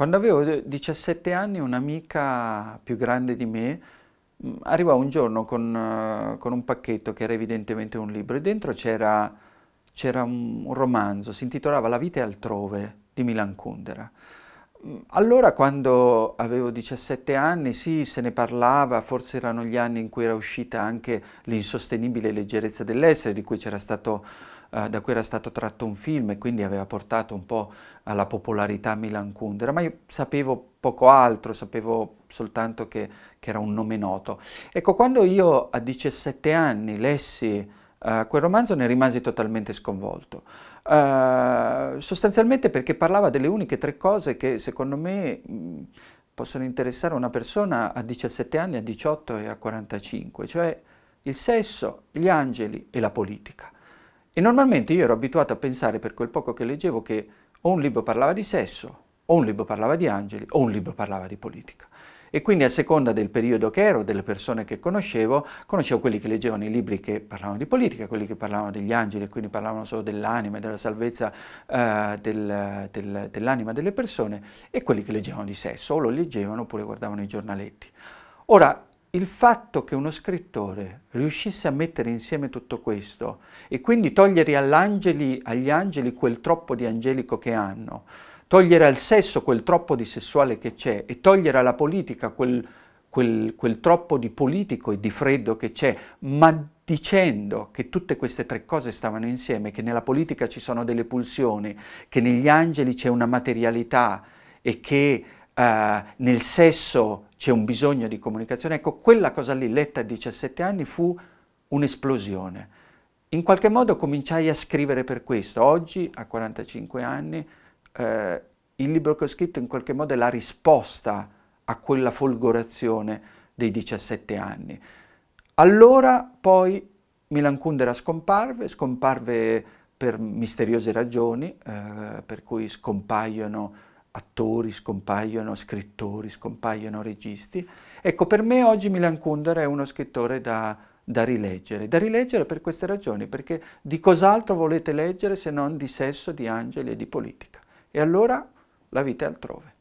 Quando avevo 17 anni un'amica più grande di me mm, arrivò un giorno con, eh, con, un pacchetto che era evidentemente un libro e dentro c'era, un romanzo, si intitolava La vita è altrove di Milan Kundera. Mm, allora quando avevo 17 anni sì, se ne parlava, forse erano gli anni in cui era uscita anche l'insostenibile leggerezza dell'essere, cui stato, eh, da cui era stato tratto un film e quindi aveva portato un po' alla popolarità Milan Kundera, ma io sapevo poco altro, sapevo soltanto che, che era un nome noto. Ecco, quando io a 17 anni lessi Uh, quel romanzo ne rimasi totalmente sconvolto, uh, sostanzialmente perché parlava delle uniche tre cose che secondo me mh, possono interessare una persona a 17 anni, a 18 e a 45, cioè il sesso, gli angeli e la politica. E normalmente io ero abituato a pensare per quel poco che leggevo che o un libro parlava di sesso, o un libro parlava di angeli, o un libro parlava di politica e quindi a seconda del periodo che ero, delle persone che conoscevo, conoscevo quelli che leggevano i libri che parlavano di politica, quelli che parlavano degli angeli, e quindi parlavano solo dell'anima e della salvezza eh, del, del, dell'anima delle persone e quelli che leggevano di sé, solo leggevano oppure guardavano i giornaletti. Ora, il fatto che uno scrittore riuscisse a mettere insieme tutto questo e quindi togliere agli angeli quel troppo di angelico che hanno, togliere al sesso quel troppo di sessuale che c'è e togliere alla politica quel, quel, quel troppo di politico e di freddo che c'è, ma dicendo che tutte queste tre cose stavano insieme, che nella politica ci sono delle pulsioni, che negli angeli c'è una materialità e che eh, nel sesso c'è un bisogno di comunicazione, ecco quella cosa lì letta a 17 anni fu un'esplosione. In qualche modo cominciai a scrivere per questo. Oggi, a 45 anni, eh, il libro che ho scritto in qualche modo è la risposta a quella folgorazione dei 17 anni. Allora poi Milan Kundera scomparve, scomparve per misteriose ragioni, eh, per cui scompaiono attori, scompaiono scrittori, scompaiono registi. Ecco, per me oggi Milan Kundera è uno scrittore da, da rileggere, da rileggere per queste ragioni, perché di cos'altro volete leggere se non di sesso, di angeli e di politica e allora la vita è altrove.